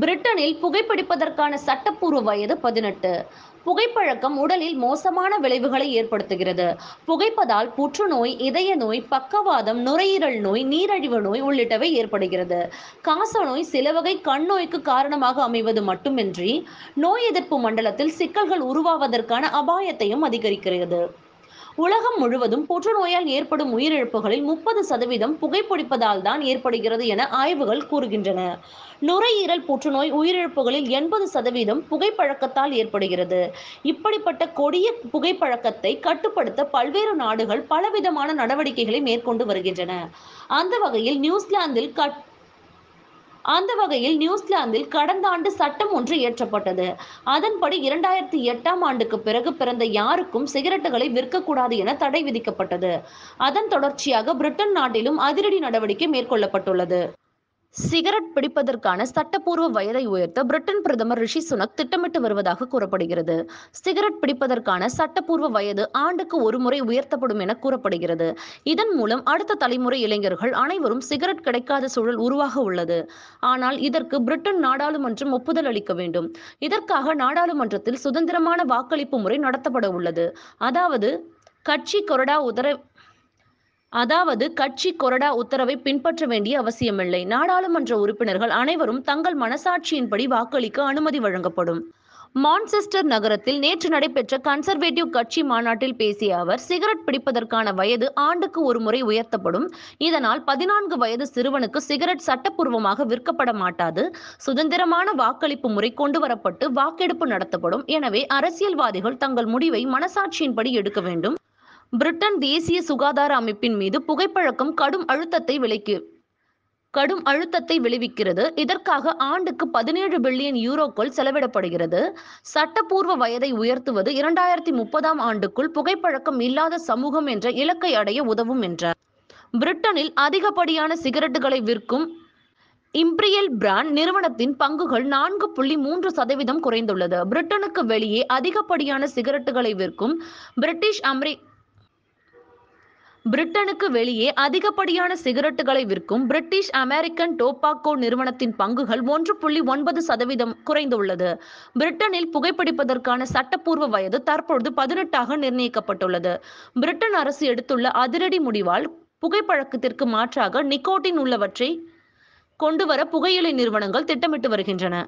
பிரிட்டனில் புகைப்பிடிப்பதற்கான சட்டப்பூர்வ வயது பதினெட்டு புகைப்பழக்கம் உடலில் மோசமான விளைவுகளை ஏற்படுத்துகிறது புகைப்பதால் புற்றுநோய் இதய நோய் பக்கவாதம் நுரையீரல் நோய் நீரழிவு நோய் உள்ளிட்டவை ஏற்படுகிறது காசநோய் சில வகை கண் நோய்க்கு காரணமாக அமைவது மட்டுமின்றி நோய் எதிர்ப்பு மண்டலத்தில் சிக்கல்கள் உருவாவதற்கான அபாயத்தையும் அதிகரிக்கிறது உலகம் முழுவதும் புற்றுநோயால் ஏற்படும் உயிரிழப்புகளில் முப்பது சதவீதம் புகைப்பிடிப்பதால் தான் ஏற்படுகிறது என ஆய்வுகள் கூறுகின்றன நுரையீரல் புற்றுநோய் உயிரிழப்புகளில் எண்பது சதவீதம் புகைப்பழக்கத்தால் ஏற்படுகிறது இப்படிப்பட்ட கொடிய புகைப்பழக்கத்தை கட்டுப்படுத்த பல்வேறு நாடுகள் பலவிதமான நடவடிக்கைகளை மேற்கொண்டு வருகின்றன அந்த வகையில் நியூசிலாந்தில் கட் அந்த வகையில் நியூசிலாந்தில் கடந்த ஆண்டு சட்டம் ஒன்று இயற்றப்பட்டது அதன்படி இரண்டாயிரத்தி எட்டாம் ஆண்டுக்கு பிறகு பிறந்த யாருக்கும் சிகரெட்டுகளை விற்கக்கூடாது என தடை விதிக்கப்பட்டது அதன் தொடர்ச்சியாக பிரிட்டன் நாட்டிலும் அதிரடி நடவடிக்கை மேற்கொள்ளப்பட்டுள்ளது சிகரெட் பிடிப்பதற்கான சட்டப்பூர்வ வயதை உயர்த்த பிரிட்டன் பிரதமர் ரிஷி சுனக் திட்டமிட்டு வருவதாக கூறப்படுகிறது சிகரெட் பிடிப்பதற்கான சட்டப்பூர்வ வயது ஆண்டுக்கு ஒரு முறை உயர்த்தப்படும் என கூறப்படுகிறது இதன் மூலம் அடுத்த தலைமுறை இளைஞர்கள் அனைவரும் சிகரெட் கிடைக்காத சூழல் உருவாக உள்ளது ஆனால் இதற்கு பிரிட்டன் நாடாளுமன்றம் ஒப்புதல் அளிக்க வேண்டும் இதற்காக நாடாளுமன்றத்தில் சுதந்திரமான வாக்களிப்பு முறை நடத்தப்பட உள்ளது அதாவது கட்சி கொறடா உதர அதாவது கட்சி கொறடா உத்தரவை பின்பற்ற வேண்டிய அவசியமில்லை நாடாளுமன்ற உறுப்பினர்கள் அனைவரும் தங்கள் மனசாட்சியின்படி வாக்களிக்க அனுமதி வழங்கப்படும் மான்செஸ்டர் நகரத்தில் நேற்று நடைபெற்ற கன்சர்வேட்டிவ் கட்சி மாநாட்டில் பேசிய அவர் சிகரெட் பிடிப்பதற்கான வயது ஆண்டுக்கு ஒரு முறை உயர்த்தப்படும் இதனால் பதினான்கு வயது சிறுவனுக்கு சிகரெட் சட்டப்பூர்வமாக விற்கப்பட மாட்டாது சுதந்திரமான வாக்களிப்பு முறை கொண்டு வரப்பட்டு வாக்கெடுப்பு நடத்தப்படும் எனவே அரசியல்வாதிகள் தங்கள் முடிவை மனசாட்சியின்படி எடுக்க வேண்டும் பிரிட்டன் தேசிய சுகாதார அமைப்பின் மீது புகைப்பழக்கம் கடும் அழுத்தத்தை விளைக்கு கடும் அழுத்தத்தை விளைவிக்கிறது இதற்காக ஆண்டுக்கு பதினேழு பில்லியன் யூரோக்கள் செலவிடப்படுகிறது சட்டப்பூர்வ வயதை உயர்த்துவது இரண்டாயிரத்தி முப்பதாம் ஆண்டுக்குள் புகைப்பழக்கம் இல்லாத சமூகம் என்ற இலக்கை அடைய உதவும் என்றார் பிரிட்டனில் அதிகப்படியான சிகரெட்டுகளை விற்கும் இம்பிரியல் பிராண்ட் நிறுவனத்தின் பங்குகள் நான்கு புள்ளி மூன்று சதவீதம் குறைந்துள்ளது பிரிட்டனுக்கு வெளியே அதிகப்படியான சிகரெட்டுகளை விற்கும் பிரிட்டிஷ் அமெரிக்க பிரிட்டனுக்கு வெளியே அதிகப்படியான சிகரெட்டுகளை விற்கும் பிரிட்டிஷ் அமெரிக்கன் டோபாக்கோ நிறுவனத்தின் பங்குகள் ஒன்று புள்ளி ஒன்பது சதவீதம் குறைந்துள்ளது பிரிட்டனில் புகைப்பிடிப்பதற்கான சட்டப்பூர்வ வயது தற்பொழுது பதினெட்டாக நிர்ணயிக்கப்பட்டுள்ளது பிரிட்டன் அரசு எடுத்துள்ள அதிரடி முடிவால் புகைப்பழக்கத்திற்கு மாற்றாக நிக்கோட்டின் உள்ளவற்றை கொண்டுவர புகையிலை நிறுவனங்கள் திட்டமிட்டு வருகின்றன